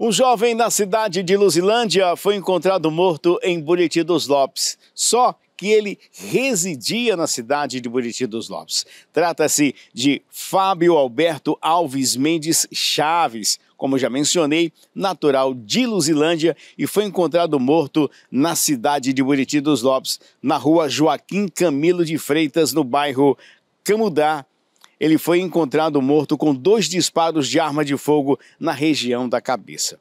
Um jovem na cidade de Luzilândia foi encontrado morto em Buriti dos Lopes. Só que ele residia na cidade de Buriti dos Lopes. Trata-se de Fábio Alberto Alves Mendes Chaves, como já mencionei, natural de Luzilândia e foi encontrado morto na cidade de Buriti dos Lopes, na rua Joaquim Camilo de Freitas, no bairro Camudá, ele foi encontrado morto com dois disparos de arma de fogo na região da cabeça.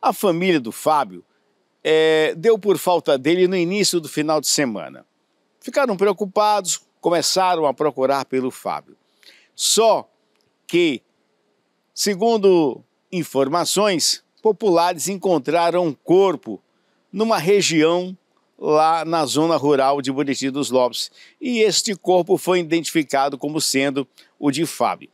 A família do Fábio é, deu por falta dele no início do final de semana. Ficaram preocupados, começaram a procurar pelo Fábio. Só que, segundo informações, populares encontraram um corpo numa região lá na zona rural de Buriti dos Lopes. E este corpo foi identificado como sendo o de Fábio.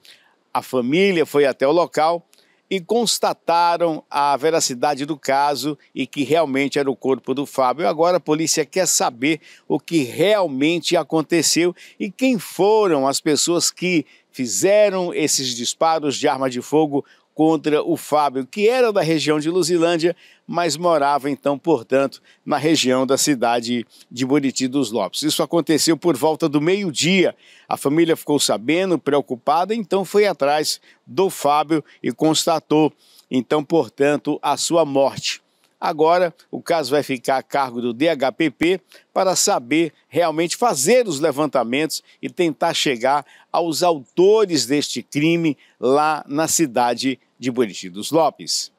A família foi até o local e constataram a veracidade do caso e que realmente era o corpo do Fábio. Agora a polícia quer saber o que realmente aconteceu e quem foram as pessoas que fizeram esses disparos de arma de fogo contra o Fábio, que era da região de Luzilândia, mas morava então, portanto, na região da cidade de Buriti dos Lopes. Isso aconteceu por volta do meio-dia. A família ficou sabendo, preocupada, então foi atrás do Fábio e constatou, então, portanto, a sua morte. Agora, o caso vai ficar a cargo do DHPP para saber realmente fazer os levantamentos e tentar chegar aos autores deste crime lá na cidade de Buriti dos Lopes.